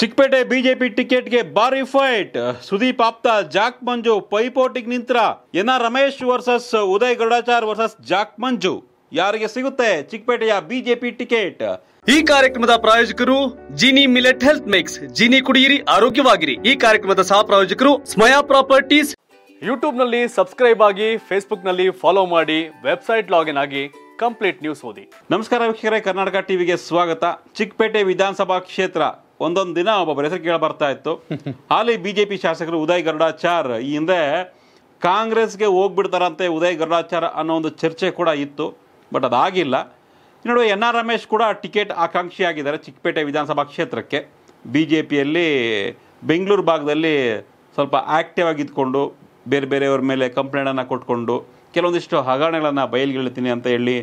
Chickpet BJP ಟಿಕೆಟ್ಗೆ ಬರಿ fight Sudeep ಆಪ್ತಾ ಜಾಕ್ ಮಂಜು ಪೈಪೋಟಿಗಿಂತ್ರಾ ಏನ ರಮೇಶ್ ವರ್ಸಸ್ ಉದಯ್ ಗಡಾಚಾರ ವರ್ಸಸ್ ಜಾಕ್ ಮಂಜು ಯಾರಿ ಗೆ ಸಿಗುತ್ತೆ ಚಿಕ್ಕಪೇಟೆ ಯಾ ಬಿಜೆಪಿ ಟಿಕೆಟ್ ಈ ಕಾರ್ಯಕ್ರಮದ ಪ್ರಾಯೋಜಕರು Jini millet health mix Jini ಕುಡೀರಿ ಆರೋಗ್ಯವಾಗಿದೆ ಈ ಕಾರ್ಯಕ್ರಮದ ಸಹ ಪ್ರಾಯೋಜಕರು ಸ್ಮಯಾ ಪ್ರಾಪರ್ಟೀಸ್ YouTube ನಲ್ಲಿ Subscribe ಆಗಿ Facebook ನಲ್ಲಿ ಫಾಲೋ ಮಾಡಿ ವೆಬ್ಸೈಟ್ ಲಾಗಿನ್ ಆಗಿ ಕಂಪ್ಲೀಟ್ ನ್ಯೂಸ್ ಓದಿ ನಮಸ್ಕಾರ ವೀಕ್ಷಕರೇ ಕರ್ನಾಟಕ ಟಿವಿಗೆ ಸ್ವಾಗತ ಚಿಕ್ಕಪೇಟೆ ವಿಧಾನಸಭಾ ಕ್ಷೇತ್ರ ಒಂದೊಂದು ದಿನ ಒಬ್ಬೊಬ್ಬರ ಹೆಸರು ಕೇಳಿ ಬರ್ತಾ ಇತ್ತು ಹಾಲಿ ಬಿ ಜೆ ಪಿ ಶಾಸಕರು ಉದಯ್ ಗರುಡಾಚಾರ್ ಈ ಹಿಂದೆ ಕಾಂಗ್ರೆಸ್ಗೆ ಹೋಗ್ಬಿಡ್ತಾರಂತೆ ಉದಯ್ ಗರುಡಾಚಾರ್ ಅನ್ನೋ ಒಂದು ಚರ್ಚೆ ಕೂಡ ಇತ್ತು ಬಟ್ ಅದಾಗಿಲ್ಲ ನೋಡುವ ಎನ್ ಆರ್ ರಮೇಶ್ ಕೂಡ ಟಿಕೆಟ್ ಆಕಾಂಕ್ಷಿಯಾಗಿದ್ದಾರೆ ಚಿಕ್ಕಪೇಟೆ ವಿಧಾನಸಭಾ ಕ್ಷೇತ್ರಕ್ಕೆ ಬಿ ಜೆ ಪಿಯಲ್ಲಿ ಬೆಂಗಳೂರು ಭಾಗದಲ್ಲಿ ಸ್ವಲ್ಪ ಆ್ಯಕ್ಟಿವ್ ಆಗಿದ್ದುಕೊಂಡು ಬೇರೆ ಬೇರೆಯವ್ರ ಮೇಲೆ ಕಂಪ್ಲೇಂಟನ್ನು ಕೊಟ್ಕೊಂಡು ಕೆಲವೊಂದಿಷ್ಟು ಹಗರಣಗಳನ್ನು ಬಯಲ್ಗಿಳ್ತೀನಿ ಅಂತ ಹೇಳಿ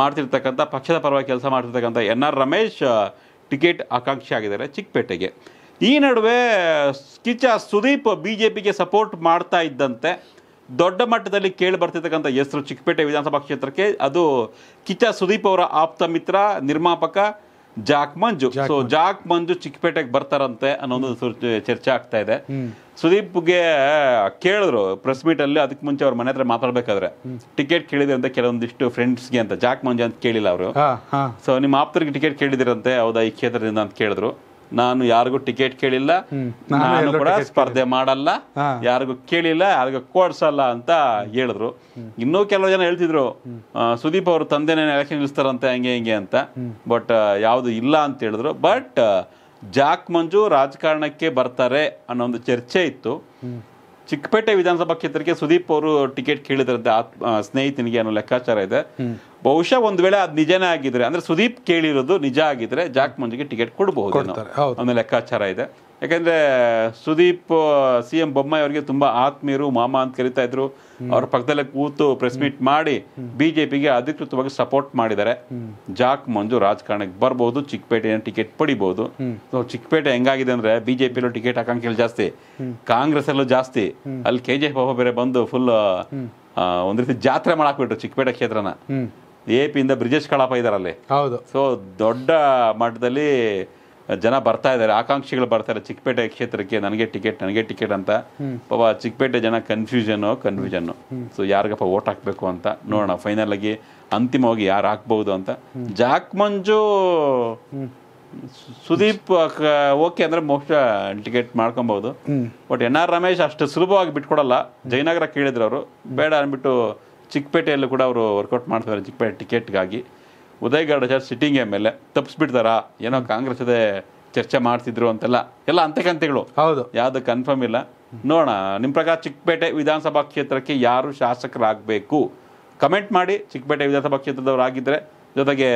ಮಾಡ್ತಿರ್ತಕ್ಕಂಥ ಪಕ್ಷದ ಪರವಾಗಿ ಕೆಲಸ ಮಾಡ್ತಿರ್ತಕ್ಕಂಥ ಎನ್ ಆರ್ ರಮೇಶ್ ಟಿಕೆಟ್ ಆಕಾಂಕ್ಷಿ ಆಗಿದ್ದಾರೆ ಚಿಕ್ಕಪೇಟೆಗೆ ಈ ನಡುವೆ ಕಿಚ್ಚ ಸುದೀಪ್ ಬಿ ಜೆ ಪಿಗೆ ಸಪೋರ್ಟ್ ಮಾಡ್ತಾ ಇದ್ದಂತೆ ದೊಡ್ಡ ಮಟ್ಟದಲ್ಲಿ ಕೇಳಿ ಬರ್ತಿರ್ತಕ್ಕಂಥ ಹೆಸರು ಚಿಕ್ಕಪೇಟೆ ವಿಧಾನಸಭಾ ಕ್ಷೇತ್ರಕ್ಕೆ ಅದು ಕಿಚ್ಚ ಸುದೀಪ್ ಅವರ ಆಪ್ತ ಮಿತ್ರ ನಿರ್ಮಾಪಕ Jack Manju so Jack Manju ಚಿಕ್ಕಪೇಟೆಗೆ ಬರ್ತಾರಂತೆ ಒಂದು ಚರ್ಚೆ ಆಗ್ತಾ ಇದೆ ಸುದೀಪ್ಗೆ ಕೇಳಿದ್ರು ಪ್ರೆಸ್ ಮೀಟ್ ಅಲ್ಲಿ ಅದಕ್ಕೆ ಮುಂಚೆ ಅವ್ರ ಮನೆ ಹತ್ರ ಮಾತಾಡ್ಬೇಕಾದ್ರೆ ಟಿಕೆಟ್ ಕೇಳಿದ್ರೆ ಅಂತ ಕೆಲವೊಂದಿಷ್ಟು ಫ್ರೆಂಡ್ಸ್ಗೆ ಅಂತ ಜಾಕ್ ಮಂಜು ಅಂತ ಕೇಳಿಲ್ಲ ಅವರು ಸೊ ನಿಮ್ಮ ಆಪ್ತರಿಗೆ ಟಿಕೆಟ್ ಕೇಳಿದಿರಂತೆ ಹೌದಾ ಈ ಕ್ಷೇತ್ರದಿಂದ ಅಂತ ಕೇಳಿದ್ರು ನಾನು ಯಾರಿಗೂ ಟಿಕೆಟ್ ಕೇಳಿಲ್ಲ ನಾನು ಕೂಡ ಸ್ಪರ್ಧೆ ಮಾಡಲ್ಲ ಯಾರಿಗೂ ಕೇಳಿಲ್ಲ ಯಾರಿಗೂ ಕೋಡ್ಸಲ್ಲ ಅಂತ ಹೇಳಿದ್ರು ಇನ್ನೂ ಕೆಲವು ಜನ ಹೇಳ್ತಿದ್ರು ಸುದೀಪ್ ಅವರು ತಂದೆನೇ ಎಲೆಕ್ಷನ್ ನಿಲ್ಸ್ತಾರಂತೆ ಹಂಗೆ ಹಿಂಗೆ ಅಂತ ಬಟ್ ಯಾವುದು ಇಲ್ಲ ಅಂತ ಹೇಳಿದ್ರು ಬಟ್ ಜಾಕ್ ಮಂಜು ರಾಜಕಾರಣಕ್ಕೆ ಬರ್ತಾರೆ ಅನ್ನೋ ಒಂದು ಚರ್ಚೆ ಇತ್ತು ಚಿಕ್ಕಪೇಟೆ ವಿಧಾನಸಭಾ ಕ್ಷೇತ್ರಕ್ಕೆ ಸುದೀಪ್ ಅವರು ಟಿಕೆಟ್ ಕೇಳಿದ್ರಂತೆ ಸ್ನೇಹಿತನಿಗೆ ಅನ್ನೋ ಲೆಕ್ಕಾಚಾರ ಇದೆ ಬಹುಶಃ ಒಂದ್ ವೇಳೆ ಅದು ನಿಜನೇ ಆಗಿದ್ರೆ ಅಂದ್ರೆ ಸುದೀಪ್ ಕೇಳಿರೋದು ನಿಜ ಆಗಿದ್ರೆ ಜಾಕ್ ಮಂಜಿಗೆ ಟಿಕೆಟ್ ಕೊಡಬಹುದು ಅನ್ನೋ ಲೆಕ್ಕಾಚಾರ ಇದೆ ಯಾಕಂದ್ರೆ ಸುದೀಪ್ ಸಿ ಎಂ ಬೊಮ್ಮಾಯಿ ಅವರಿಗೆ ತುಂಬಾ ಆತ್ಮೀಯರು ಮಾಮ ಅಂತ ಕರಿತಾ ಇದ್ರು ಅವ್ರ ಪಕ್ಕದಲ್ಲೇ ಕೂತು ಪ್ರೆಸ್ ಮೀಟ್ ಮಾಡಿ ಬಿಜೆಪಿಗೆ ಅಧಿಕೃತವಾಗಿ ಸಪೋರ್ಟ್ ಮಾಡಿದ್ದಾರೆ ಜಾಕ್ ಮಂಜು ರಾಜಕಾರಣಕ್ಕೆ ಬರಬಹುದು ಚಿಕ್ಕಪೇಟೆ ಟಿಕೆಟ್ ಪಡಿಬಹುದು ಸೊ ಚಿಕ್ಕಪೇಟೆ ಹೆಂಗಾಗಿದೆ ಅಂದ್ರೆ ಬಿಜೆಪಿ ಟಿಕೆಟ್ ಹಾಕಂಕಿಲ್ಲ ಜಾಸ್ತಿ ಕಾಂಗ್ರೆಸ್ ಅಲ್ಲೂ ಜಾಸ್ತಿ ಅಲ್ಲಿ ಕೆ ಜೆ ಬಾಬಾ ಬೇರೆ ಬಂದು ಫುಲ್ ಒಂದ್ ರೀತಿ ಜಾತ್ರೆ ಮಾಡಾಕ್ಬಿಟ್ರು ಚಿಕ್ಕಪೇಟೆ ಕ್ಷೇತ್ರನ ಎ ಇಂದ ಬ್ರಿಜೇಶ್ ಕಳಾಪ ಇದಾರಲ್ಲಿ ಅಲ್ಲಿ ಹೌದು ಸೊ ದೊಡ್ಡ ಮಟ್ಟದಲ್ಲಿ ಜನ ಬರ್ತಾ ಇದ್ದಾರೆ ಆಕಾಂಕ್ಷಿಗಳು ಬರ್ತಾ ಇದ್ದಾರೆ ಚಿಕ್ಕಪೇಟೆ ಕ್ಷೇತ್ರಕ್ಕೆ ನನಗೆ ಟಿಕೆಟ್ ನನಗೆ ಟಿಕೆಟ್ ಅಂತ ಪಾಪ ಚಿಕ್ಕಪೇಟೆ ಜನ ಕನ್ಫ್ಯೂಷನ್ ಕನ್ಫ್ಯೂಷನ್ ಸೊ ಯಾರಿಗಪ್ಪ ಓಟ್ ಹಾಕಬೇಕು ಅಂತ ನೋಡೋಣ ಫೈನಲ್ ಆಗಿ ಅಂತಿಮವಾಗಿ ಯಾರು ಹಾಕ್ಬಹುದು ಅಂತ ಜಾಕ್ ಮಂಜು ಸುದೀಪ್ ಓಕೆ ಅಂದ್ರೆ ಮೋಕ್ಷ ಟಿಕೆಟ್ ಮಾಡ್ಕೊಬಹುದು ಬಟ್ ಎನ್ ಆರ್ ರಮೇಶ್ ಅಷ್ಟು ಸುಲಭವಾಗಿ ಬಿಟ್ಕೊಡಲ್ಲ ಜಯನಗರ ಕೇಳಿದ್ರು ಅವರು ಬೇಡ ಅಂದ್ಬಿಟ್ಟು ಚಿಕ್ಕಪೇಟೆಯಲ್ಲೂ ಕೂಡ ಅವರು ವರ್ಕೌಟ್ ಮಾಡ್ತಾರೆ ಚಿಕ್ಕಪೇಟೆ ಟಿಕೆಟ್ಗಾಗಿ ಚಾರ್ ಸಿಟ್ಟಿಂಗ್ ಎಮ್ ಎಲ್ ಎ ತಪ್ಪಿಸ್ಬಿಡ್ತಾರಾ ಏನೋ ಕಾಂಗ್ರೆಸ್ ಅದೇ ಚರ್ಚೆ ಮಾಡ್ತಿದ್ರು ಅಂತೆಲ್ಲ ಎಲ್ಲ ಅಂತಕಂತೆಗಳು ಹೌದು ಯಾವ್ದು ಕನ್ಫರ್ಮ್ ಇಲ್ಲ ನೋಡೋಣ ನಿಮ್ಮ ಪ್ರಕಾರ ಚಿಕ್ಕಪೇಟೆ ವಿಧಾನಸಭಾ ಕ್ಷೇತ್ರಕ್ಕೆ ಯಾರು ಶಾಸಕರಾಗಬೇಕು ಕಮೆಂಟ್ ಮಾಡಿ ಚಿಕ್ಕಪೇಟೆ ವಿಧಾನಸಭಾ ಆಗಿದ್ರೆ ಜೊತೆಗೆ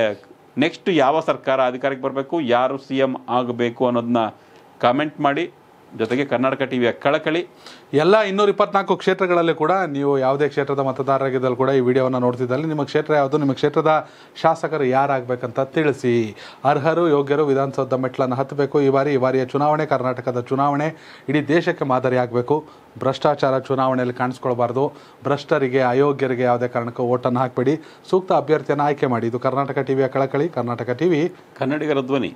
ನೆಕ್ಸ್ಟ್ ಯಾವ ಸರ್ಕಾರ ಅಧಿಕಾರಕ್ಕೆ ಬರಬೇಕು ಯಾರು ಸಿ ಎಂ ಆಗಬೇಕು ಅನ್ನೋದನ್ನ ಕಮೆಂಟ್ ಮಾಡಿ ಜೊತೆಗೆ ಕರ್ನಾಟಕ ಟಿ ವಿಯ ಕಳಕಳಿ ಎಲ್ಲ ಇನ್ನೂರ ಇಪ್ಪತ್ನಾಲ್ಕು ಕ್ಷೇತ್ರಗಳಲ್ಲಿ ಕೂಡ ನೀವು ಯಾವುದೇ ಕ್ಷೇತ್ರದ ಮತದಾರರಾಗಿದ್ದಲ್ಲಿ ಕೂಡ ಈ ವಿಡಿಯೋವನ್ನು ನೋಡ್ತಿದ್ದಲ್ಲಿ ನಿಮ್ಮ ಕ್ಷೇತ್ರ ಯಾವುದು ನಿಮ್ಮ ಕ್ಷೇತ್ರದ ಶಾಸಕರು ಯಾರಾಗಬೇಕಂತ ತಿಳಿಸಿ ಅರ್ಹರು ಯೋಗ್ಯರು ವಿಧಾನಸೌಧ ಮೆಟ್ಲನ್ನು ಹತ್ತಬೇಕು ಈ ಬಾರಿ ಈ ಬಾರಿಯ ಚುನಾವಣೆ ಕರ್ನಾಟಕದ ಚುನಾವಣೆ ಇಡೀ ದೇಶಕ್ಕೆ ಮಾದರಿಯಾಗಬೇಕು ಭ್ರಷ್ಟಾಚಾರ ಚುನಾವಣೆಯಲ್ಲಿ ಕಾಣಿಸ್ಕೊಳ್ಬಾರ್ದು ಭ್ರಷ್ಟರಿಗೆ ಅಯೋಗ್ಯರಿಗೆ ಯಾವುದೇ ಕಾರಣಕ್ಕೂ ಓಟನ್ನು ಹಾಕಬೇಡಿ ಸೂಕ್ತ ಅಭ್ಯರ್ಥಿಯನ್ನು ಆಯ್ಕೆ ಮಾಡಿ ಇದು ಕರ್ನಾಟಕ ಟಿವಿಯ ಕಳಕಳಿ ಕರ್ನಾಟಕ ಟಿವಿ ಕನ್ನಡಿಗರ ಧ್ವನಿ